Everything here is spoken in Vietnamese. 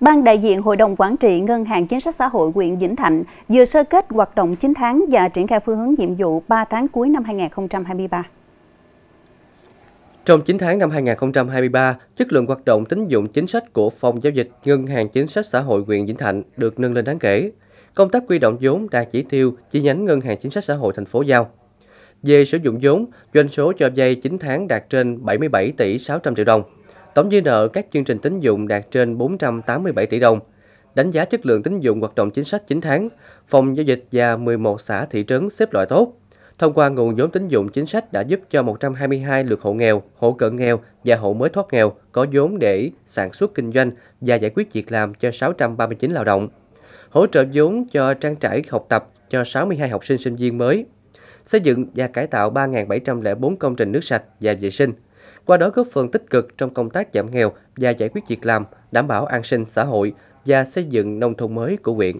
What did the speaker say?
Ban đại diện Hội đồng Quản trị Ngân hàng Chính sách Xã hội huyện Vĩnh Thạnh vừa sơ kết hoạt động 9 tháng và triển khai phương hướng nhiệm vụ 3 tháng cuối năm 2023. Trong 9 tháng năm 2023, chất lượng hoạt động tín dụng chính sách của Phòng Giao dịch Ngân hàng Chính sách Xã hội huyện Vĩnh Thạnh được nâng lên đáng kể. Công tác quy động vốn đạt chỉ tiêu chi nhánh Ngân hàng Chính sách Xã hội thành phố giao. Về sử dụng vốn, doanh số cho vay 9 tháng đạt trên 77 tỷ 600 triệu đồng. Tổng dư nợ các chương trình tín dụng đạt trên 487 tỷ đồng. Đánh giá chất lượng tín dụng hoạt động chính sách 9 tháng, phòng giao dịch và 11 xã thị trấn xếp loại tốt. Thông qua nguồn vốn tín dụng chính sách đã giúp cho 122 lượt hộ nghèo, hộ cận nghèo và hộ mới thoát nghèo có vốn để sản xuất kinh doanh và giải quyết việc làm cho 639 lao động. Hỗ trợ vốn cho trang trải học tập cho 62 học sinh sinh viên mới. Xây dựng và cải tạo 3.704 công trình nước sạch và vệ sinh qua đó góp phần tích cực trong công tác giảm nghèo và giải quyết việc làm, đảm bảo an sinh xã hội và xây dựng nông thôn mới của huyện.